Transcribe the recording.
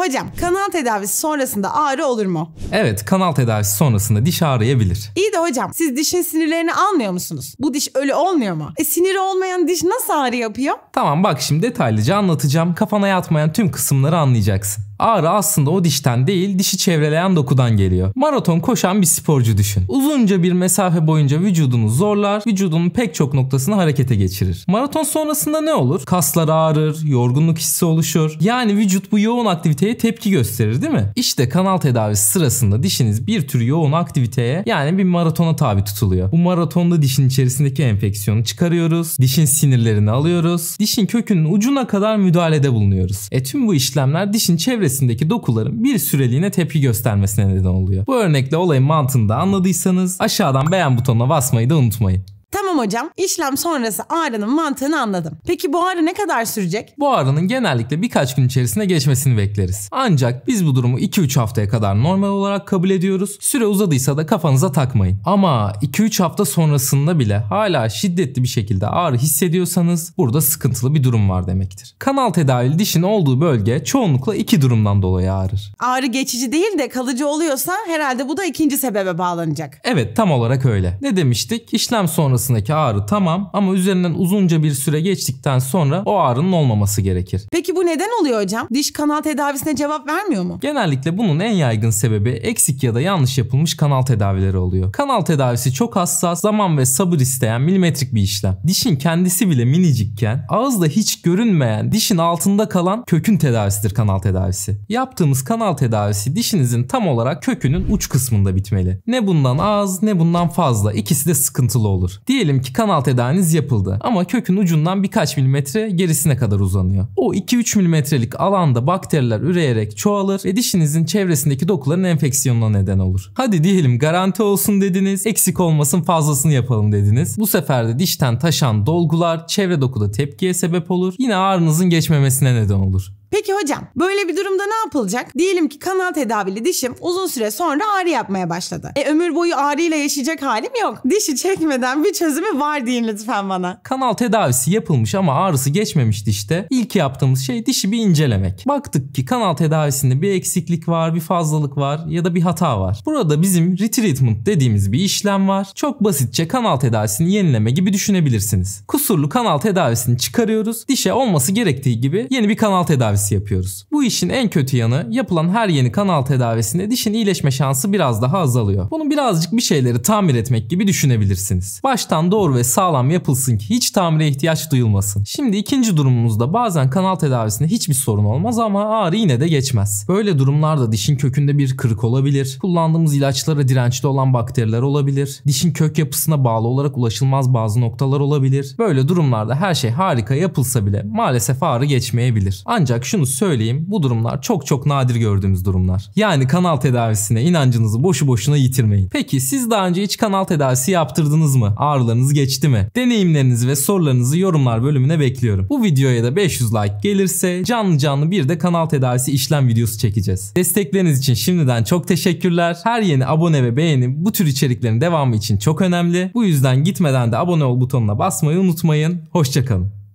Hocam kanal tedavisi sonrasında ağrı olur mu? Evet kanal tedavisi sonrasında diş ağrıyabilir. İyi de hocam siz dişin sinirlerini almıyor musunuz? Bu diş ölü olmuyor mu? E siniri olmayan diş nasıl ağrı yapıyor? Tamam bak şimdi detaylıca anlatacağım. Kafana yatmayan tüm kısımları anlayacaksın. Ağrı aslında o dişten değil dişi çevreleyen dokudan geliyor. Maraton koşan bir sporcu düşün. Uzunca bir mesafe boyunca vücudunu zorlar, vücudunun pek çok noktasını harekete geçirir. Maraton sonrasında ne olur? Kaslar ağrır, yorgunluk hissi oluşur. Yani vücut bu yoğun aktivite aktiviteye tepki gösterir değil mi? İşte kanal tedavisi sırasında dişiniz bir tür yoğun aktiviteye yani bir maratona tabi tutuluyor. Bu maratonda dişin içerisindeki enfeksiyonu çıkarıyoruz. Dişin sinirlerini alıyoruz. Dişin kökünün ucuna kadar müdahalede bulunuyoruz. E tüm bu işlemler dişin çevresindeki dokuların bir süreliğine tepki göstermesine neden oluyor. Bu örnekle olayın mantığını da anladıysanız aşağıdan beğen butonuna basmayı da unutmayın. Tamam hocam işlem sonrası ağrının mantığını anladım. Peki bu ağrı ne kadar sürecek? Bu ağrının genellikle birkaç gün içerisinde geçmesini bekleriz. Ancak biz bu durumu 2-3 haftaya kadar normal olarak kabul ediyoruz. Süre uzadıysa da kafanıza takmayın. Ama 2-3 hafta sonrasında bile hala şiddetli bir şekilde ağrı hissediyorsanız burada sıkıntılı bir durum var demektir. Kanal tedavili dişin olduğu bölge çoğunlukla iki durumdan dolayı ağrır. Ağrı geçici değil de kalıcı oluyorsa herhalde bu da ikinci sebebe bağlanacak. Evet tam olarak öyle. Ne demiştik? İşlem sonrası sonrasındaki ağrı tamam ama üzerinden uzunca bir süre geçtikten sonra o ağrının olmaması gerekir. Peki bu neden oluyor hocam? Diş kanal tedavisine cevap vermiyor mu? Genellikle bunun en yaygın sebebi eksik ya da yanlış yapılmış kanal tedavileri oluyor. Kanal tedavisi çok hassas, zaman ve sabır isteyen milimetrik bir işlem. Dişin kendisi bile minicikken ağızda hiç görünmeyen dişin altında kalan kökün tedavisidir kanal tedavisi. Yaptığımız kanal tedavisi dişinizin tam olarak kökünün uç kısmında bitmeli. Ne bundan az ne bundan fazla ikisi de sıkıntılı olur. Diyelim ki kanal tedaviniz yapıldı ama kökün ucundan birkaç milimetre gerisine kadar uzanıyor. O 2-3 milimetrelik alanda bakteriler üreyerek çoğalır ve dişinizin çevresindeki dokuların enfeksiyonuna neden olur. Hadi diyelim garanti olsun dediniz, eksik olmasın fazlasını yapalım dediniz. Bu sefer de dişten taşan dolgular çevre dokuda tepkiye sebep olur. Yine ağrınızın geçmemesine neden olur. Peki hocam böyle bir durumda ne yapılacak? Diyelim ki kanal tedavili dişim uzun süre sonra ağrı yapmaya başladı. E ömür boyu ağrıyla yaşayacak halim yok. Dişi çekmeden bir çözümü var deyin lütfen bana. Kanal tedavisi yapılmış ama ağrısı geçmemiş dişte. İlk yaptığımız şey dişi bir incelemek. Baktık ki kanal tedavisinde bir eksiklik var, bir fazlalık var ya da bir hata var. Burada bizim retreatment dediğimiz bir işlem var. Çok basitçe kanal tedavisini yenileme gibi düşünebilirsiniz. Kusurlu kanal tedavisini çıkarıyoruz. Dişe olması gerektiği gibi yeni bir kanal tedavisi tersi yapıyoruz. Bu işin en kötü yanı yapılan her yeni kanal tedavisinde dişin iyileşme şansı biraz daha azalıyor. Bunu birazcık bir şeyleri tamir etmek gibi düşünebilirsiniz. Baştan doğru ve sağlam yapılsın ki hiç tamire ihtiyaç duyulmasın. Şimdi ikinci durumumuzda bazen kanal tedavisinde hiçbir sorun olmaz ama ağrı yine de geçmez. Böyle durumlarda dişin kökünde bir kırık olabilir. Kullandığımız ilaçlara dirençli olan bakteriler olabilir. Dişin kök yapısına bağlı olarak ulaşılmaz bazı noktalar olabilir. Böyle durumlarda her şey harika yapılsa bile maalesef ağrı geçmeyebilir. Ancak şu şunu söyleyeyim. Bu durumlar çok çok nadir gördüğümüz durumlar. Yani kanal tedavisine inancınızı boşu boşuna yitirmeyin. Peki siz daha önce hiç kanal tedavisi yaptırdınız mı? Ağrılarınız geçti mi? Deneyimlerinizi ve sorularınızı yorumlar bölümüne bekliyorum. Bu videoya da 500 like gelirse canlı canlı bir de kanal tedavisi işlem videosu çekeceğiz. Destekleriniz için şimdiden çok teşekkürler. Her yeni abone ve beğeni bu tür içeriklerin devamı için çok önemli. Bu yüzden gitmeden de abone ol butonuna basmayı unutmayın. Hoşçakalın.